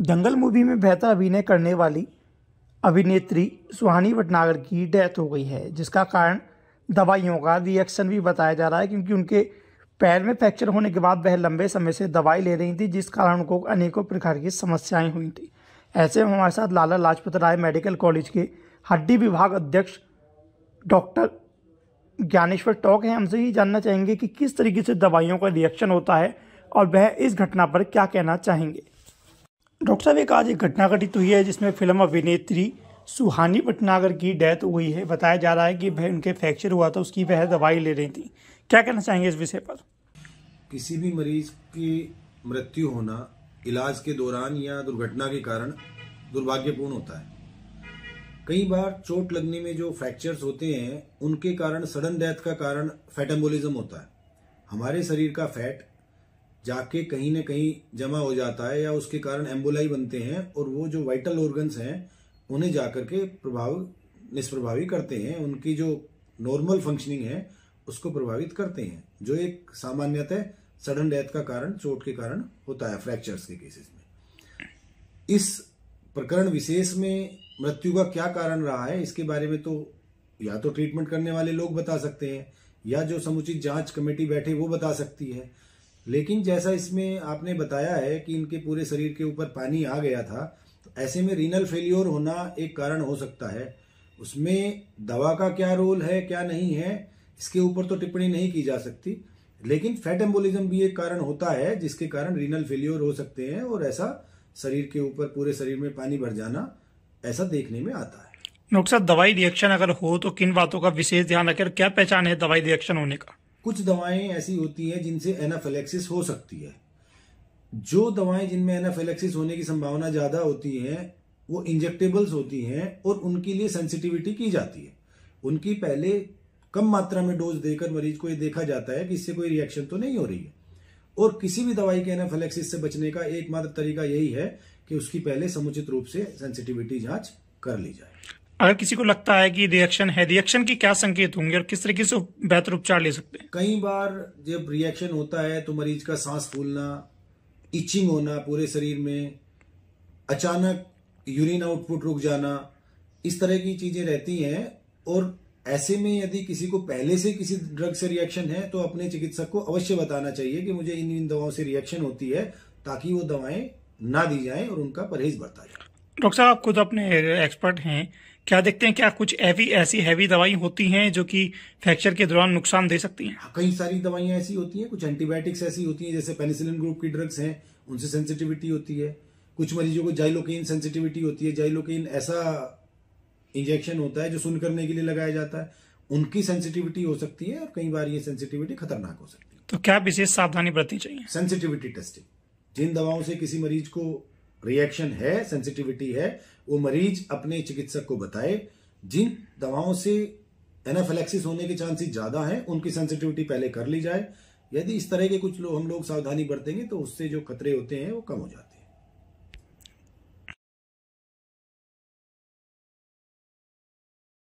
दंगल movie में बेहतर अभिनय करने वाली अभिनेत्री सुहानी भटनागर की डेथ हो गई है जिसका कारण दवाइयों का रिएक्शन भी बताया जा रहा है क्योंकि उनके पैर में फ्रैक्चर होने के बाद वह लंबे समय से दवाई ले रही थी जिस कारण उनको अनेकों प्रकार की समस्याएं हुई थी ऐसे में हमारे साथ लाला लाजपत राय मेडिकल कॉलेज के हड्डी विभाग अध्यक्ष डॉक्टर ज्ञानेश्वर टॉक हैं हमसे ही जानना चाहेंगे कि किस तरीके से दवाइयों का रिएक्शन होता है और वह इस घटना पर क्या कहना चाहेंगे डॉक्टर साहब एक आज एक घटना घटित हुई है जिसमें फिल्म अभिनेत्री सुहानी भटनागर की डेथ हुई है बताया जा रहा है कि वह उनके फ्रैक्चर हुआ था उसकी वह दवाई ले रही थी क्या कहना चाहेंगे इस विषय पर किसी भी मरीज की मृत्यु होना इलाज के दौरान या दुर्घटना के कारण दुर्भाग्यपूर्ण होता है कई बार चोट लगने में जो फ्रैक्चर्स होते हैं उनके कारण सडन डेथ का कारण फैटम्बोलिज्म होता है हमारे शरीर का फैट जाके कहीं ना कहीं जमा हो जाता है या उसके कारण एम्बुलाई बनते हैं और वो जो वाइटल ऑर्गन्स हैं उन्हें जाकर के प्रभाव निष्प्रभावी करते हैं उनकी जो नॉर्मल फंक्शनिंग है उसको प्रभावित करते हैं जो एक सामान्यतः सडन डेथ का कारण चोट के कारण होता है फ्रैक्चर्स के केसेस में इस प्रकरण विशेष में मृत्यु का क्या कारण रहा है इसके बारे में तो या तो ट्रीटमेंट करने वाले लोग बता सकते हैं या जो समुचित जांच कमेटी बैठे वो बता सकती है लेकिन जैसा इसमें आपने बताया है कि इनके पूरे शरीर के ऊपर पानी आ गया था तो ऐसे में रीनल फेल्योर होना एक कारण हो सकता है उसमें दवा का क्या रोल है क्या नहीं है इसके ऊपर तो टिप्पणी नहीं की जा सकती लेकिन फैट एम्बोलिज्म भी एक कारण होता है जिसके कारण रीनल फेल्योर हो सकते हैं और ऐसा शरीर के ऊपर पूरे शरीर में पानी भर जाना ऐसा देखने में आता है डॉक्टर साहब दवाई रिएक्शन अगर हो तो किन बातों का विशेष ध्यान रखें क्या पहचान है दवाई रिएक्शन होने का कुछ दवाएं ऐसी होती हैं जिनसे एनाफेलेक्सिस हो सकती है जो दवाएं जिनमें एनाफेलेक्सिस होने की संभावना ज़्यादा होती है वो इंजेक्टेबल्स होती हैं और उनके लिए सेंसिटिविटी की जाती है उनकी पहले कम मात्रा में डोज देकर मरीज को ये देखा जाता है कि इससे कोई रिएक्शन तो नहीं हो रही है और किसी भी दवाई के एनाफेलेक्सिस से बचने का एकमात्र तरीका यही है कि उसकी पहले समुचित रूप से सेंसिटिविटी जांच कर ली जाए अगर किसी को लगता है कि रिएक्शन है रिएक्शन के क्या संकेत होंगे और किस तरीके से बेहतर उपचार ले सकते हैं कई बार जब रिएक्शन होता है तो मरीज का सांस फूलना इचिंग होना पूरे शरीर में अचानक यूरिन आउटपुट रुक जाना इस तरह की चीजें रहती हैं और ऐसे में यदि किसी को पहले से किसी ड्रग से रिएक्शन है तो अपने चिकित्सक को अवश्य बताना चाहिए कि मुझे इन इन दवाओं से रिएक्शन होती है ताकि वो दवाएं ना दी जाएं और उनका परहेज बढ़ता जाए डॉक्टर साहब आप खुद अपने एक्सपर्ट हैं क्या देखते हैं क्या कुछ एवी ऐसी हैवी दवाई होती हैं जो कि फ्रैक्चर के दौरान नुकसान दे सकती हैं हाँ, कई सारी दवाइयां ऐसी होती हैं कुछ एंटीबायोटिक्स ऐसी होती हैं जैसे पेनिसिलिन ग्रुप की ड्रग्स हैं उनसे सेंसिटिविटी होती है कुछ मरीजों को जाइलोकेन सेंसिटिविटी होती है जाइलोकेन ऐसा इंजेक्शन होता है जो सुन करने के लिए लगाया जाता है उनकी सेंसिटिविटी हो सकती है और कई बार ये सेंसिटिविटी खतरनाक हो सकती है तो क्या विशेष सावधानी बरतनी चाहिए सेंसिटिविटी टेस्टिंग जिन दवाओं से किसी मरीज को रिएक्शन है सेंसिटिविटी है वो मरीज अपने चिकित्सक को बताए जिन दवाओं से एनाफेलेक्सिस होने के चांसेस ज़्यादा हैं उनकी सेंसिटिविटी पहले कर ली जाए यदि इस तरह के कुछ लोग हम लोग सावधानी बरतेंगे तो उससे जो खतरे होते हैं वो कम हो जाते हैं